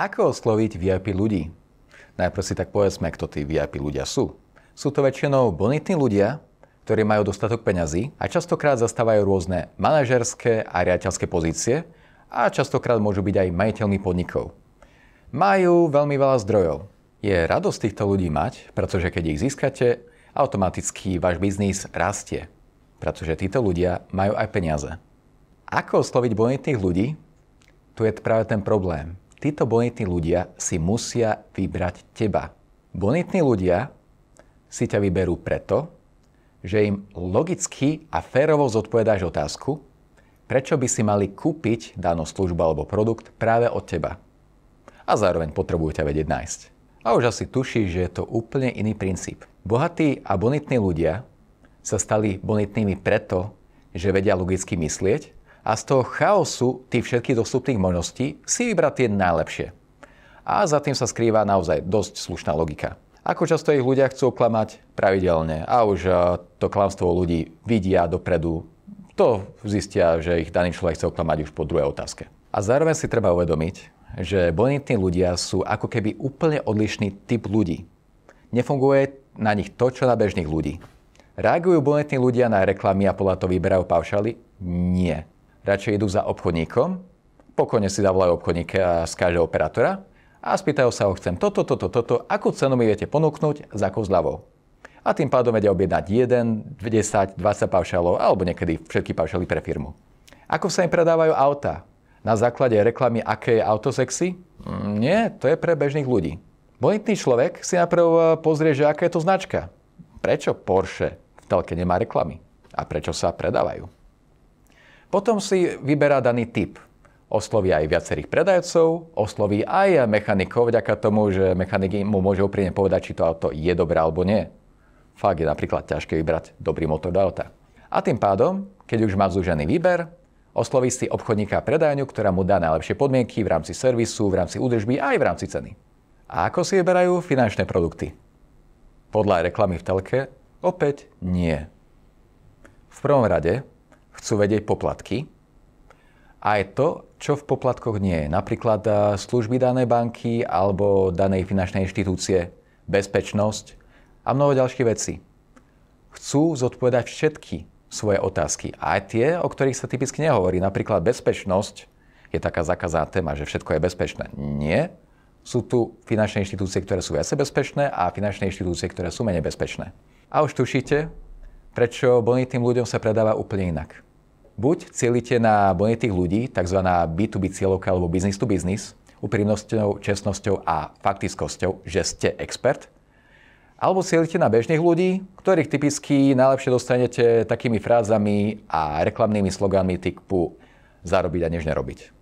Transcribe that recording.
Ako osloviť VIP ľudí? Najprv si tak povedzme, kto tí VIP ľudia sú. Sú to väčšinou bonitní ľudia, ktorí majú dostatok peňazí a častokrát zastávajú rôzne manažerské a riateľské pozície a častokrát môžu byť aj majiteľmi podnikov. Majú veľmi veľa zdrojov. Je radosť týchto ľudí mať, pretože keď ich získate, automaticky váš biznis rastie, pretože títo ľudia majú aj peniaze. Ako osloviť bonitných ľudí? Tu je práve ten problém títo bonitní ľudia si musia vybrať teba. Bonitní ľudia si ťa vyberú preto, že im logicky a férovo zodpovedáš otázku, prečo by si mali kúpiť danú službu alebo produkt práve od teba. A zároveň potrebujú ťa vedieť nájsť. A už asi tušíš, že je to úplne iný princíp. Bohatí a bonitní ľudia sa stali bonitnými preto, že vedia logicky myslieť a z toho chaosu tých všetkých dostupných možností si vybrať tie najlepšie. A za tým sa skrýva naozaj dosť slušná logika. Ako často ich ľudia chcú klamať pravidelne a už e, to klamstvo ľudí vidia dopredu, to zistia, že ich daný človek chce oklamať už po druhej otázke. A zároveň si treba uvedomiť, že bonitní ľudia sú ako keby úplne odlišný typ ľudí. Nefunguje na nich to, čo na bežných ľudí. Reagujú bonitní ľudia na reklamy a podľa to vyberajú paušály? Nie radšej idú za obchodníkom, pokojne si zavolajú obchodníka z každého operátora a spýtajú sa ho, chcem toto, toto, toto, akú cenu mi viete ponúknuť, za akou zľavou. A tým pádom vedia objednať 1, 10, 20 paušalov alebo niekedy všetky paušaly pre firmu. Ako sa im predávajú auta? Na základe reklamy, aké je auto sexy? Mm, nie, to je pre bežných ľudí. Bonitný človek si naprv e, pozrie, že aká je to značka. Prečo Porsche v telke nemá reklamy? A prečo sa predávajú? Potom si vyberá daný typ. Osloví aj viacerých predajcov, osloví aj mechanikov vďaka tomu, že mechaniky mu môžu úprimne povedať, či to auto je dobré alebo nie. Fakt je napríklad ťažké vybrať dobrý motor do auta. A tým pádom, keď už má zúžený výber, osloví si obchodníka predajňu, ktorá mu dá najlepšie podmienky v rámci servisu, v rámci údržby aj v rámci ceny. A ako si vyberajú finančné produkty? Podľa reklamy v telke opäť nie. V prvom rade chcú vedieť poplatky, aj to, čo v poplatkoch nie je. Napríklad eh, služby danej banky alebo danej finančnej inštitúcie, bezpečnosť a mnoho ďalších vecí. Chcú zodpovedať všetky svoje otázky. Aj tie, o ktorých sa typicky nehovorí. Napríklad bezpečnosť je taká zakazá téma, že všetko je bezpečné. Nie. Sú tu finančné inštitúcie, ktoré sú viacej bezpečné a finančné inštitúcie, ktoré sú menej bezpečné. A už tušíte, prečo bonitným ľuďom sa predáva úplne inak. Buď cílite na bonitých ľudí, tzv. B2B cieľovka alebo business to business, úprimnosťou, čestnosťou a faktickosťou, že ste expert, alebo cielite na bežných ľudí, ktorých typicky najlepšie dostanete takými frázami a reklamnými sloganmi typu zarobiť a než nerobiť.